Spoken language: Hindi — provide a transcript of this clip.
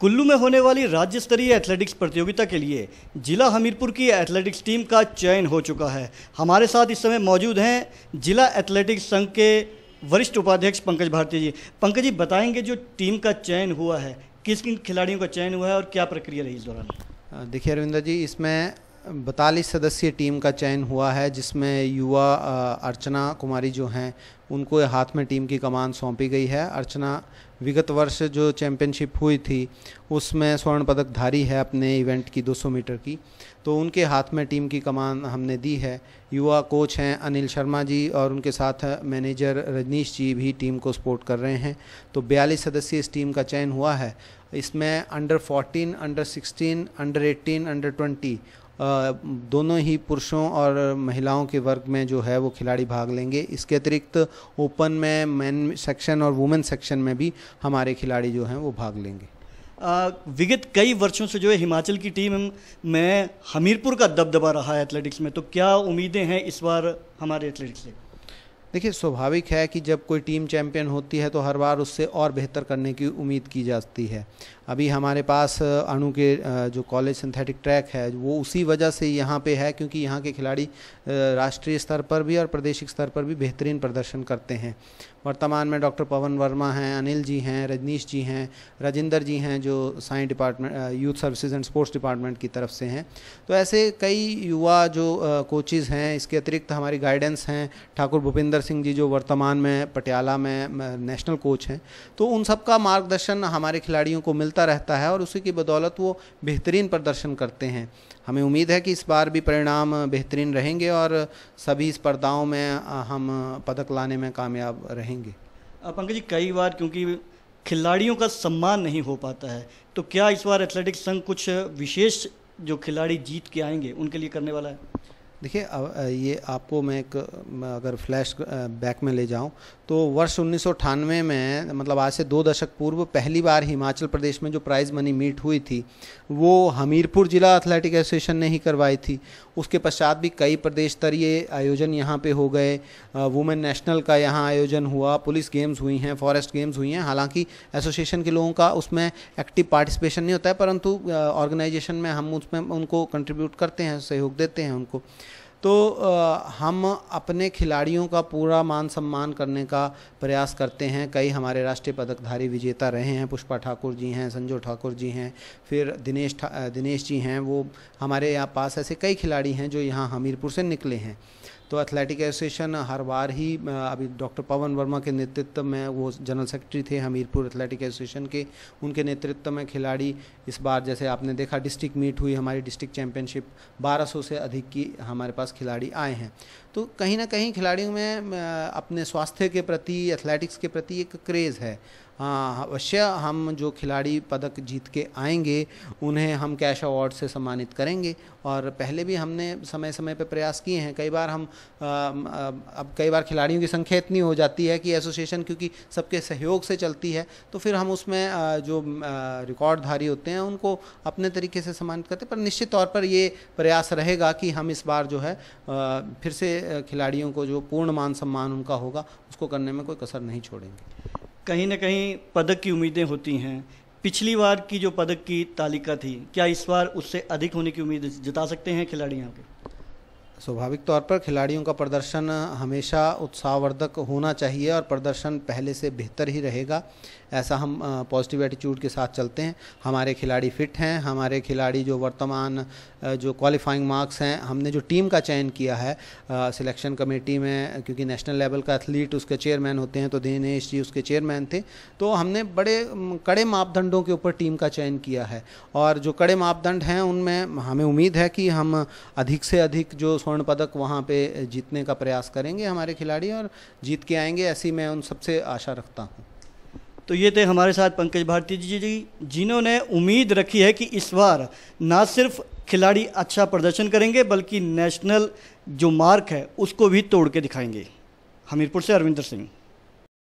कुल्लू में होने वाली राज्य स्तरीय एथलेटिक्स प्रतियोगिता के लिए जिला हमीरपुर की एथलेटिक्स टीम का चयन हो चुका है हमारे साथ इस समय मौजूद हैं जिला एथलेटिक्स संघ के वरिष्ठ उपाध्यक्ष पंकज भारती जी पंकज जी बताएंगे जो टीम का चयन हुआ है किस किन खिलाड़ियों का चयन हुआ है और क्या प्रक्रिया रही इस दौरान देखिए अरविंदा जी इसमें बतालीस सदस्यीय टीम का चयन हुआ है जिसमें युवा अर्चना कुमारी जो हैं उनको हाथ में टीम की कमान सौंपी गई है अर्चना विगत वर्ष जो चैम्पियनशिप हुई थी उसमें स्वर्ण पदक धारी है अपने इवेंट की 200 मीटर की तो उनके हाथ में टीम की कमान हमने दी है युवा कोच हैं अनिल शर्मा जी और उनके साथ मैनेजर रजनीश जी भी टीम को सपोर्ट कर रहे हैं तो बयालीस सदस्यीय इस टीम का चयन हुआ है इसमें अंडर 14, अंडर 16, अंडर 18, अंडर 20 दोनों ही पुरुषों और महिलाओं के वर्ग में जो है वो खिलाड़ी भाग लेंगे इसके अतिरिक्त ओपन में मैन सेक्शन और वुमेन सेक्शन में भी हमारे खिलाड़ी जो हैं वो भाग लेंगे विगत कई वर्षों से जो है हिमाचल की टीम में हमीरपुर का दबदबा रहा है एथलेटिक्स में तो क्या उम्मीदें हैं इस बार हमारे एथलेटिक्स से देखिए स्वाभाविक है कि जब कोई टीम चैंपियन होती है तो हर बार उससे और बेहतर करने की उम्मीद की जाती है अभी हमारे पास अणु के जो कॉलेज सिंथेटिक ट्रैक है वो उसी वजह से यहाँ पे है क्योंकि यहाँ के खिलाड़ी राष्ट्रीय स्तर पर भी और प्रदेशिक स्तर पर भी बेहतरीन प्रदर्शन करते हैं वर्तमान में डॉक्टर पवन वर्मा हैं अनिल जी हैं रजनीश जी हैं राजिंदर जी हैं जो science department youth services and sports department की तरफ से हैं तो ऐसे कई युवा जो कोचेज़ हैं इसके अतिरिक्त हमारी गाइडेंस हैं ठाकुर भूपिंदर महेंद्र सिंह जी जो वर्तमान में पटियाला में नेशनल कोच हैं तो उन सब का मार्गदर्शन हमारे खिलाड़ियों को मिलता रहता है और उसी की बदौलत वो बेहतरीन प्रदर्शन करते हैं हमें उम्मीद है कि इस बार भी परिणाम बेहतरीन रहेंगे और सभी स्पर्धाओं में हम पदक लाने में कामयाब रहेंगे पंकज जी कई बार क्योंकि खिलाड़ियों का सम्मान नहीं हो पाता है तो क्या इस बार एथलेटिक्स संघ कुछ विशेष जो खिलाड़ी जीत के आएंगे उनके लिए करने वाला है देखिए ये आपको मैं एक अगर फ्लैश बैक में ले जाऊं तो वर्ष उन्नीस में मतलब आज से दो दशक पूर्व पहली बार हिमाचल प्रदेश में जो प्राइज़ मनी मीट हुई थी वो हमीरपुर जिला एथलेटिक एसोसिएशन ने ही करवाई थी उसके पश्चात भी कई प्रदेश स्तरीय आयोजन यहाँ पे हो गए वुमेन नेशनल का यहाँ आयोजन हुआ पुलिस गेम्स हुई हैं फॉरेस्ट गेम्स हुई हैं हालांकि एसोसिएशन के लोगों का उसमें एक्टिव पार्टिसिपेशन नहीं होता है परंतु ऑर्गेनाइजेशन में हम उसमें उनको कंट्रीब्यूट करते हैं सहयोग देते हैं उनको तो हम अपने खिलाड़ियों का पूरा मान सम्मान करने का प्रयास करते हैं कई हमारे राष्ट्रीय पदकधारी विजेता रहे हैं पुष्पा ठाकुर जी हैं संजू ठाकुर जी हैं फिर दिनेश दिनेश जी हैं वो हमारे यहाँ पास ऐसे कई खिलाड़ी हैं जो यहाँ हमीरपुर से निकले हैं तो एथलेटिक एसोसिएशन हर बार ही अभी डॉक्टर पवन वर्मा के नेतृत्व में वो जनरल सेक्रेटरी थे हमीरपुर एथलेटिक एसोसिएशन के उनके नेतृत्व में खिलाड़ी इस बार जैसे आपने देखा डिस्ट्रिक्ट मीट हुई हमारी डिस्ट्रिक्ट चैंपियनशिप 1200 से अधिक की हमारे पास खिलाड़ी आए हैं तो कहीं ना कहीं खिलाड़ियों में अपने स्वास्थ्य के प्रति एथलेटिक्स के प्रति एक क्रेज़ है हाँ, हाँ, अवश्य हम जो खिलाड़ी पदक जीत के आएंगे उन्हें हम कैश अवार्ड से सम्मानित करेंगे और पहले भी हमने समय समय पर प्रयास किए हैं कई बार हम अब कई बार खिलाड़ियों की संख्या इतनी हो जाती है कि एसोसिएशन क्योंकि सबके सहयोग से चलती है तो फिर हम उसमें जो रिकॉर्डधारी होते हैं उनको अपने तरीके से सम्मानित करते पर निश्चित तौर पर ये प्रयास रहेगा कि हम इस बार जो है फिर से खिलाड़ियों को जो पूर्ण मान सम्मान उनका होगा उसको करने में कोई कसर नहीं छोड़ेंगे कहीं ना कहीं पदक की उम्मीदें होती हैं पिछली बार की जो पदक की तालिका थी क्या इस बार उससे अधिक होने की उम्मीद जता सकते हैं खिलाड़ी यहाँ के स्वाभाविक तौर पर खिलाड़ियों का प्रदर्शन हमेशा उत्साहवर्धक होना चाहिए और प्रदर्शन पहले से बेहतर ही रहेगा ऐसा हम पॉजिटिव एटीट्यूड के साथ चलते हैं हमारे खिलाड़ी फिट हैं हमारे खिलाड़ी जो वर्तमान जो क्वालिफाइंग मार्क्स हैं हमने जो टीम का चयन किया है सिलेक्शन कमेटी में क्योंकि नेशनल लेवल का एथलीट उसके चेयरमैन होते हैं तो दिनेश जी उसके चेयरमैन थे तो हमने बड़े कड़े मापदंडों के ऊपर टीम का चयन किया है और जो कड़े मापदंड हैं उनमें हमें उम्मीद है कि हम अधिक से अधिक जो स्वर्ण पदक वहाँ पे जीतने का प्रयास करेंगे हमारे खिलाड़ी और जीत के आएंगे ऐसी मैं उन सबसे आशा रखता हूँ तो ये थे हमारे साथ पंकज भारती जी जी जिन्होंने उम्मीद रखी है कि इस बार ना सिर्फ खिलाड़ी अच्छा प्रदर्शन करेंगे बल्कि नेशनल जो मार्क है उसको भी तोड़ के दिखाएंगे हमीरपुर से अरविंदर सिंह